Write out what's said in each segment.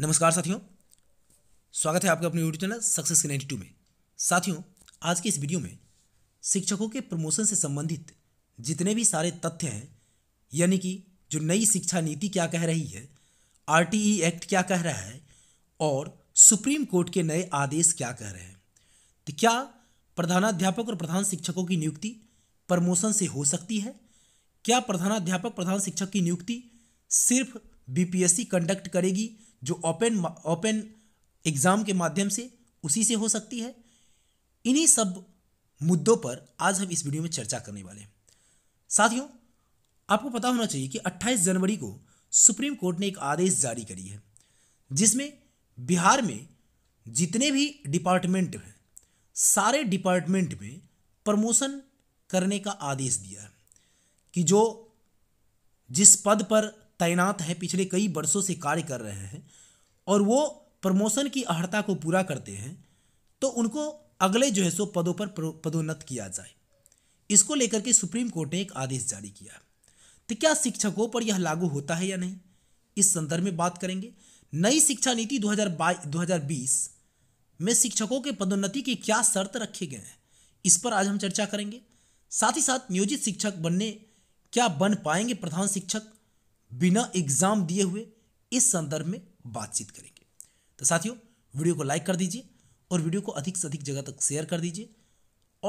नमस्कार साथियों स्वागत है आपका अपने यूट्यूब चैनल सक्सेस के नाइन्टी में साथियों आज की इस वीडियो में शिक्षकों के प्रमोशन से संबंधित जितने भी सारे तथ्य हैं यानी कि जो नई शिक्षा नीति क्या कह रही है आर एक्ट e क्या कह रहा है और सुप्रीम कोर्ट के नए आदेश क्या कह रहे हैं तो क्या प्रधानाध्यापक और प्रधान शिक्षकों की नियुक्ति प्रमोशन से हो सकती है क्या प्रधानाध्यापक प्रधान शिक्षक की नियुक्ति सिर्फ बीपीएससी कंडक्ट करेगी जो ओपन ओपन एग्ज़ाम के माध्यम से उसी से हो सकती है इन्हीं सब मुद्दों पर आज हम इस वीडियो में चर्चा करने वाले हैं साथियों आपको पता होना चाहिए कि 28 जनवरी को सुप्रीम कोर्ट ने एक आदेश जारी करी है जिसमें बिहार में जितने भी डिपार्टमेंट हैं सारे डिपार्टमेंट में प्रमोशन करने का आदेश दिया है कि जो जिस पद पर तैनात हैं पिछले कई वर्षों से कार्य कर रहे हैं और वो प्रमोशन की अहर्ता को पूरा करते हैं तो उनको अगले जो है सो पदों पर पदोन्नत किया जाए इसको लेकर के सुप्रीम कोर्ट ने एक आदेश जारी किया तो क्या शिक्षकों पर यह लागू होता है या नहीं इस संदर्भ में बात करेंगे नई शिक्षा नीति 2022-2020 में शिक्षकों के पदोन्नति की क्या शर्त रखे गए हैं इस पर आज हम चर्चा करेंगे साथ ही साथ नियोजित शिक्षक बनने क्या बन पाएंगे प्रधान शिक्षक बिना एग्जाम दिए हुए इस संदर्भ में बातचीत करेंगे तो साथियों वीडियो को लाइक कर दीजिए और वीडियो को अधिक से अधिक जगह तक शेयर कर दीजिए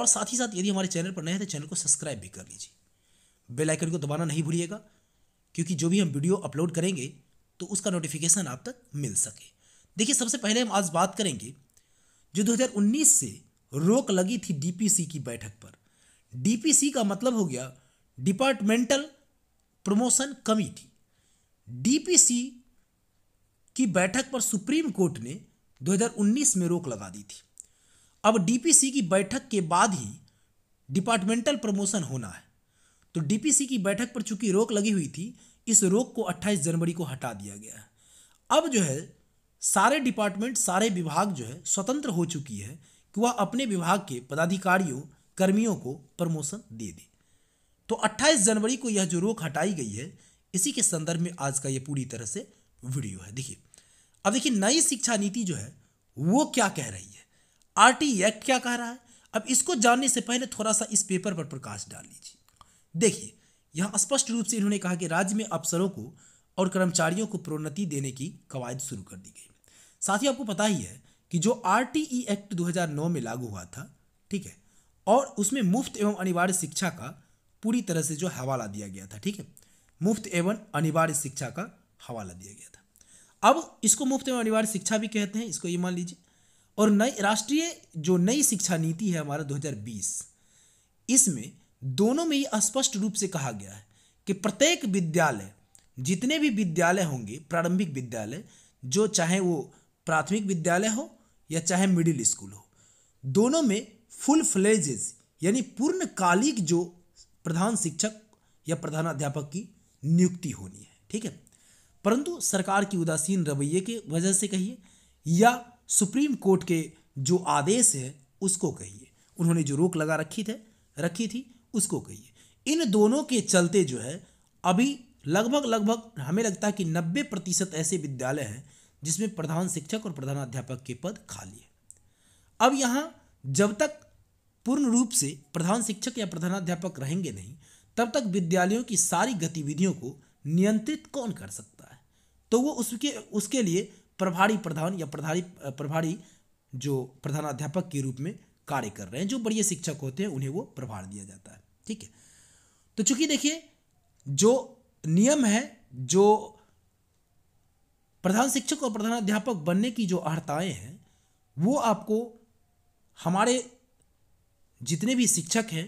और साथ ही साथ यदि हमारे चैनल पर नए हैं तो चैनल को सब्सक्राइब भी कर लीजिए बेल आइकन को दबाना नहीं भूलिएगा क्योंकि जो भी हम वीडियो अपलोड करेंगे तो उसका नोटिफिकेशन आप तक मिल सके देखिए सबसे पहले हम आज बात करेंगे जो 2019 से रोक लगी थी डीपीसी की बैठक पर डीपीसी का मतलब हो गया डिपार्टमेंटल प्रमोशन कमिटी डीपीसी की बैठक पर सुप्रीम कोर्ट ने 2019 में रोक लगा दी थी अब डीपीसी की बैठक के बाद ही डिपार्टमेंटल प्रमोशन होना है तो डीपीसी की बैठक पर चूंकि रोक लगी हुई थी इस रोक को 28 जनवरी को हटा दिया गया है अब जो है सारे डिपार्टमेंट सारे विभाग जो है स्वतंत्र हो चुकी है कि वह अपने विभाग के पदाधिकारियों कर्मियों को प्रमोशन दे दे तो 28 जनवरी को यह जो रोक हटाई गई है इसी के संदर्भ में आज का ये पूरी तरह से वीडियो है देखिए अब देखिए नई शिक्षा नीति जो है वो क्या कह रही है आर एक्ट क्या कह रहा है अब इसको जानने से पहले थोड़ा सा इस पेपर पर प्रकाश डाल लीजिए देखिए यहाँ स्पष्ट रूप से इन्होंने कहा कि राज्य में अफसरों को और कर्मचारियों को प्रोन्नति देने की कवायद शुरू कर दी गई साथ ही आपको पता ही है कि जो आर एक्ट 2009 में लागू हुआ था ठीक है और उसमें मुफ्त एवं अनिवार्य शिक्षा का पूरी तरह से जो हवाला दिया गया था ठीक है मुफ्त एवं अनिवार्य शिक्षा का हवाला दिया गया था अब इसको मुफ्त एवं अनिवार्य शिक्षा भी कहते हैं इसको ये मान लीजिए और नई राष्ट्रीय जो नई शिक्षा नीति है हमारा 2020 इसमें दोनों में ही स्पष्ट रूप से कहा गया है कि प्रत्येक विद्यालय जितने भी विद्यालय होंगे प्रारंभिक विद्यालय जो चाहे वो प्राथमिक विद्यालय हो या चाहे मिडिल स्कूल हो दोनों में फुल फ्लेजेस यानी पूर्णकालिक जो प्रधान शिक्षक या प्रधानाध्यापक की नियुक्ति होनी है ठीक है परंतु सरकार की उदासीन रवैये के वजह से कहिए या सुप्रीम कोर्ट के जो आदेश है उसको कहिए उन्होंने जो रोक लगा रखी थे रखी थी उसको कहिए इन दोनों के चलते जो है अभी लगभग लगभग हमें लगता है कि नब्बे प्रतिशत ऐसे विद्यालय हैं जिसमें प्रधान शिक्षक और प्रधानाध्यापक के पद खाली है अब यहाँ जब तक पूर्ण रूप से प्रधान शिक्षक या प्रधानाध्यापक रहेंगे नहीं तब तक विद्यालयों की सारी गतिविधियों को नियंत्रित कौन कर सकता है तो वो उसके उसके लिए प्रभारी प्रधान या प्रधारी प्रभारी जो प्रधानाध्यापक के रूप में कार्य कर रहे हैं जो बढ़िया शिक्षक होते हैं उन्हें वो प्रभार दिया जाता है ठीक है तो चूंकि देखिए जो नियम है जो प्रधान शिक्षक और प्रधानाध्यापक बनने की जो अर्ताएँ हैं वो आपको हमारे जितने भी शिक्षक हैं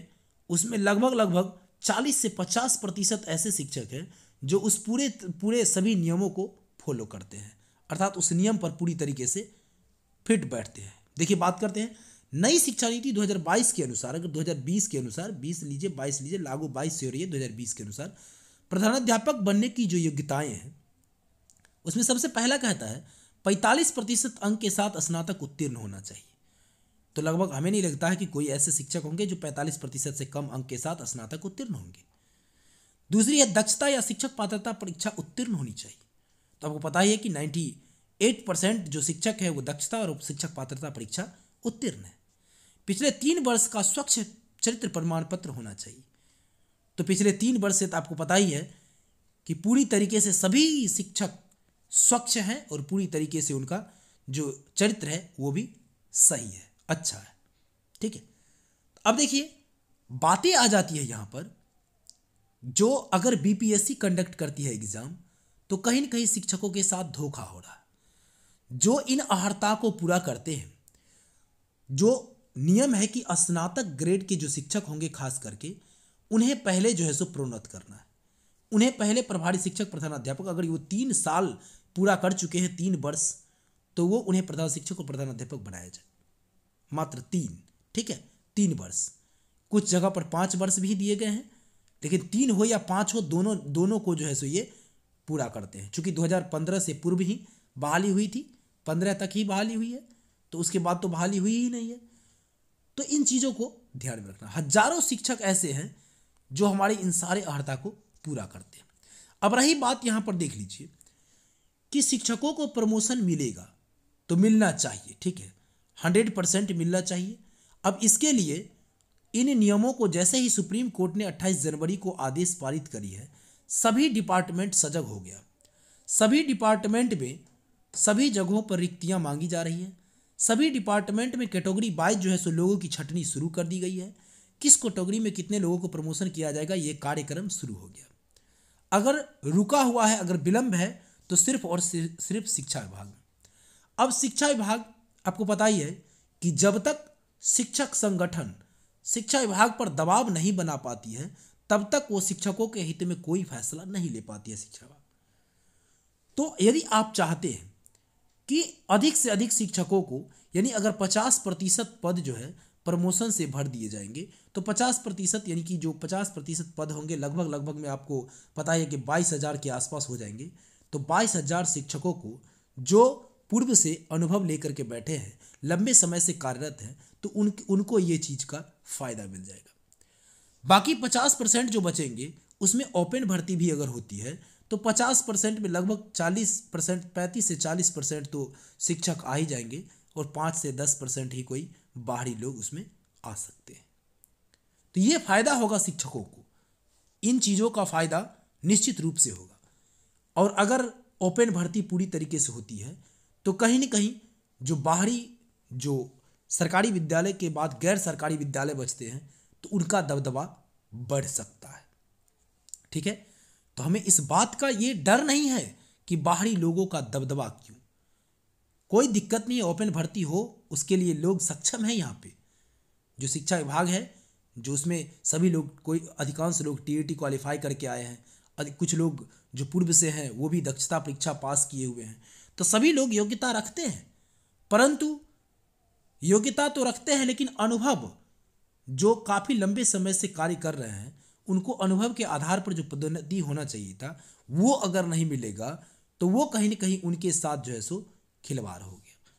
उसमें लगभग लगभग चालीस से पचास प्रतिशत ऐसे शिक्षक हैं जो उस पूरे पूरे सभी नियमों को फॉलो करते हैं अर्थात उस नियम पर पूरी तरीके से फिट बैठते हैं देखिए बात करते हैं नई शिक्षा नीति 2022 के अनुसार अगर 2020 के अनुसार 20 लीजिए 22 लीजिए लागू 22 से हो रही है 2020 के अनुसार प्रधानाध्यापक बनने की जो योग्यताएं हैं उसमें सबसे पहला कहता है 45 प्रतिशत अंक के साथ स्नातक उत्तीर्ण होना चाहिए तो लगभग हमें नहीं लगता है कि कोई ऐसे शिक्षक होंगे जो 45 प्रतिशत से कम अंक के साथ स्नातक उत्तीर्ण होंगे दूसरी है दक्षता या शिक्षक पात्रता परीक्षा उत्तीर्ण होनी चाहिए तो आपको पता ही है कि 98 परसेंट जो शिक्षक है वो दक्षता और शिक्षक पात्रता परीक्षा उत्तीर्ण है पिछले तीन वर्ष का स्वच्छ चरित्र प्रमाण पत्र होना चाहिए तो पिछले तीन वर्ष से तो आपको पता ही है कि पूरी तरीके से सभी शिक्षक स्वच्छ हैं और पूरी तरीके से उनका जो चरित्र है वो भी सही है अच्छा है ठीक है अब देखिए बातें आ जाती है यहाँ पर जो अगर बीपीएससी कंडक्ट करती है एग्ज़ाम तो कहीं ना कहीं शिक्षकों के साथ धोखा हो रहा है जो इन अहर्ता को पूरा करते हैं जो नियम है कि स्नातक ग्रेड के जो शिक्षक होंगे खास करके उन्हें पहले जो है सो प्रोन्नत करना है उन्हें पहले प्रभारी शिक्षक प्रधानाध्यापक अगर वो तीन साल पूरा कर चुके हैं तीन वर्ष तो वो उन्हें प्रधान शिक्षक और प्रधानाध्यापक बनाया जाए मात्र तीन ठीक है तीन वर्ष कुछ जगह पर पाँच वर्ष भी दिए गए हैं लेकिन तीन हो या पाँच हो दोनों दोनों को जो है सो ये पूरा करते हैं चूँकि 2015 से पूर्व ही बहाली हुई थी पंद्रह तक ही बहाली हुई है तो उसके बाद तो बहाली हुई ही नहीं है तो इन चीज़ों को ध्यान में रखना हजारों शिक्षक ऐसे हैं जो हमारी इन सारे अर्ता को पूरा करते हैं अब रही बात यहाँ पर देख लीजिए कि शिक्षकों को प्रमोशन मिलेगा तो मिलना चाहिए ठीक है हंड्रेड परसेंट मिलना चाहिए अब इसके लिए इन नियमों को जैसे ही सुप्रीम कोर्ट ने 28 जनवरी को आदेश पारित करी है सभी डिपार्टमेंट सजग हो गया सभी डिपार्टमेंट में सभी जगहों पर रिक्तियां मांगी जा रही हैं सभी डिपार्टमेंट में कैटेगरी वाइज जो है सो लोगों की छटनी शुरू कर दी गई है किस कैटेगरी में कितने लोगों को प्रमोशन किया जाएगा ये कार्यक्रम शुरू हो गया अगर रुका हुआ है अगर विलम्ब है तो सिर्फ और सिर्फ शिक्षा विभाग अब शिक्षा विभाग आपको पता ही है कि जब तक शिक्षक संगठन शिक्षा विभाग पर दबाव नहीं बना पाती है तब तक वो शिक्षकों के हित में कोई फैसला नहीं ले पाती है शिक्षा विभाग तो यदि आप चाहते हैं कि अधिक से अधिक शिक्षकों को यानी अगर पचास प्रतिशत पद जो है प्रमोशन से भर दिए जाएंगे तो पचास प्रतिशत यानी कि जो पचास प्रतिशत पद होंगे लगभग लगभग में आपको पता है कि बाईस हज़ार के आसपास हो जाएंगे तो बाईस हज़ार शिक्षकों को जो पूर्व से अनुभव लेकर के बैठे हैं लंबे समय से कार्यरत हैं तो उन उनको ये चीज़ का फ़ायदा मिल जाएगा बाकी पचास परसेंट जो बचेंगे उसमें ओपन भर्ती भी अगर होती है तो पचास परसेंट में लगभग चालीस परसेंट पैंतीस से चालीस परसेंट तो शिक्षक आ ही जाएंगे और पाँच से दस परसेंट ही कोई बाहरी लोग उसमें आ सकते हैं तो ये फायदा होगा शिक्षकों को इन चीज़ों का फायदा निश्चित रूप से होगा और अगर ओपन भर्ती पूरी तरीके से होती है तो कहीं ना कहीं जो बाहरी जो सरकारी विद्यालय के बाद गैर सरकारी विद्यालय बचते हैं तो उनका दबदबा बढ़ सकता है ठीक है तो हमें इस बात का ये डर नहीं है कि बाहरी लोगों का दबदबा क्यों कोई दिक्कत नहीं ओपन भर्ती हो उसके लिए लोग सक्षम हैं यहाँ पे जो शिक्षा विभाग है जो उसमें सभी लोग कोई अधिकांश लोग टी क्वालिफाई करके आए हैं कुछ लोग जो पूर्व से हैं वो भी दक्षता परीक्षा पास किए हुए हैं तो सभी लोग योग्यता रखते हैं परंतु योग्यता तो रखते हैं लेकिन अनुभव जो काफ़ी लंबे समय से कार्य कर रहे हैं उनको अनुभव के आधार पर जो पदोन्नति होना चाहिए था वो अगर नहीं मिलेगा तो वो कहीं ना कहीं उनके साथ जो है सो खिलवाड़ हो गया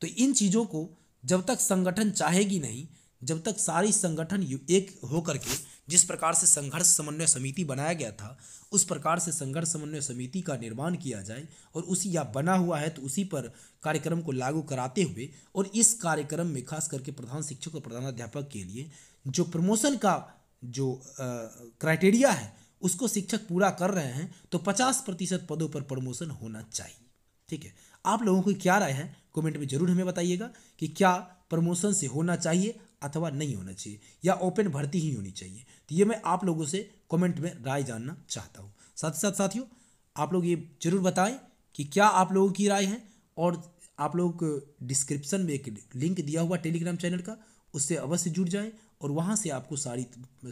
तो इन चीज़ों को जब तक संगठन चाहेगी नहीं जब तक सारी संगठन एक होकर के जिस प्रकार से संघर्ष समन्वय समिति बनाया गया था उस प्रकार से संघर्ष समन्वय समिति का निर्माण किया जाए और उसी या बना हुआ है तो उसी पर कार्यक्रम को लागू कराते हुए और इस कार्यक्रम में खास करके प्रधान शिक्षक और प्रधानाध्यापक के लिए जो प्रमोशन का जो क्राइटेरिया है उसको शिक्षक पूरा कर रहे हैं तो पचास प्रतिशत पदों पर प्रमोशन होना चाहिए ठीक है आप लोगों की क्या राय है कमेंट में ज़रूर हमें बताइएगा कि क्या प्रमोशन से होना चाहिए अथवा नहीं होना चाहिए या ओपन भर्ती ही होनी चाहिए तो ये मैं आप लोगों से कमेंट में राय जानना चाहता हूँ साथ ही साथ साथियों आप लोग ये ज़रूर बताएं कि क्या आप लोगों की राय है और आप लोग डिस्क्रिप्सन में एक लिंक दिया हुआ टेलीग्राम चैनल का उससे अवश्य जुड़ जाएँ और वहाँ से आपको सारी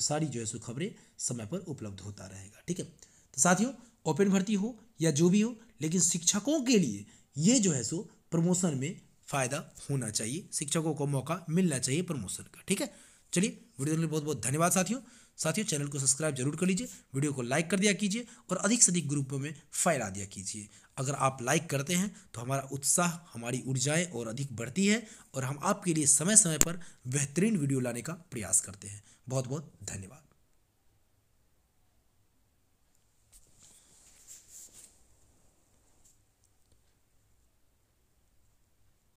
सारी जो है सो खबरें समय पर उपलब्ध होता रहेगा ठीक है तो साथियों ओपन भर्ती हो या जो भी हो लेकिन शिक्षकों के लिए ये जो है सो प्रमोशन में फ़ायदा होना चाहिए शिक्षकों को मौका मिलना चाहिए प्रमोशन का ठीक है चलिए वीडियो देखने बहुत बहुत धन्यवाद साथियों साथियों चैनल को सब्सक्राइब जरूर कर लीजिए वीडियो को लाइक कर दिया कीजिए और अधिक से अधिक ग्रुपों में फैला दिया कीजिए अगर आप लाइक करते हैं तो हमारा उत्साह हमारी ऊर्जाएं और अधिक बढ़ती है और हम आपके लिए समय समय पर बेहतरीन वीडियो लाने का प्रयास करते हैं बहुत बहुत धन्यवाद